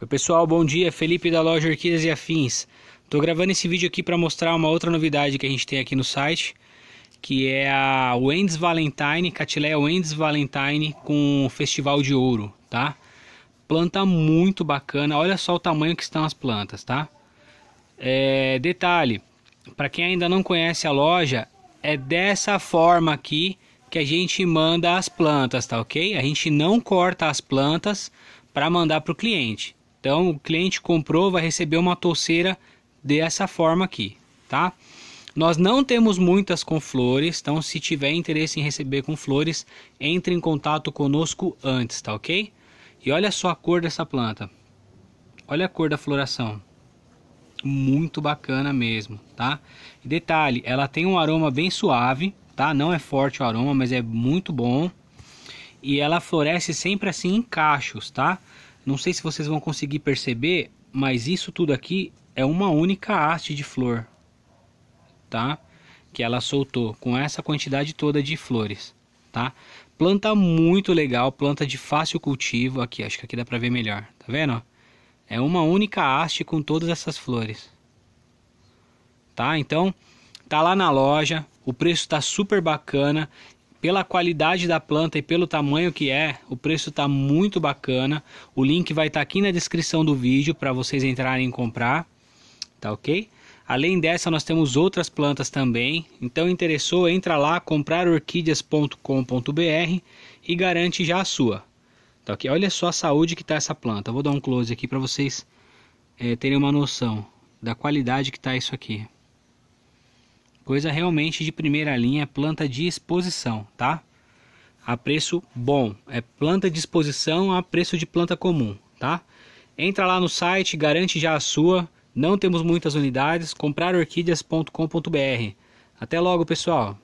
Oi pessoal, bom dia, Felipe da loja Orquídeas e Afins. Estou gravando esse vídeo aqui para mostrar uma outra novidade que a gente tem aqui no site, que é a Wendes Valentine, Catileia Wendes Valentine com Festival de Ouro, tá? Planta muito bacana, olha só o tamanho que estão as plantas, tá? É, detalhe, para quem ainda não conhece a loja, é dessa forma aqui que a gente manda as plantas, tá ok? A gente não corta as plantas para mandar para o cliente. Então, o cliente comprou, vai receber uma touceira dessa forma aqui, tá? Nós não temos muitas com flores, então se tiver interesse em receber com flores, entre em contato conosco antes, tá ok? E olha só a cor dessa planta. Olha a cor da floração. Muito bacana mesmo, tá? E detalhe, ela tem um aroma bem suave, tá? Não é forte o aroma, mas é muito bom. E ela floresce sempre assim em cachos, tá? Não sei se vocês vão conseguir perceber, mas isso tudo aqui é uma única haste de flor, tá? Que ela soltou com essa quantidade toda de flores, tá? Planta muito legal, planta de fácil cultivo. Aqui, acho que aqui dá pra ver melhor, tá vendo? É uma única haste com todas essas flores, tá? Então, tá lá na loja, o preço tá super bacana pela qualidade da planta e pelo tamanho que é, o preço está muito bacana. O link vai estar tá aqui na descrição do vídeo para vocês entrarem e comprar, tá ok? Além dessa, nós temos outras plantas também. Então, interessou? Entra lá comprarorquídeas.com.br e garante já a sua. Tá ok? Olha só a saúde que está essa planta. Eu vou dar um close aqui para vocês é, terem uma noção da qualidade que está isso aqui. Coisa realmente de primeira linha, é planta de exposição, tá? A preço bom, é planta de exposição a preço de planta comum, tá? Entra lá no site, garante já a sua. Não temos muitas unidades. comprarorquídeas.com.br. Até logo, pessoal.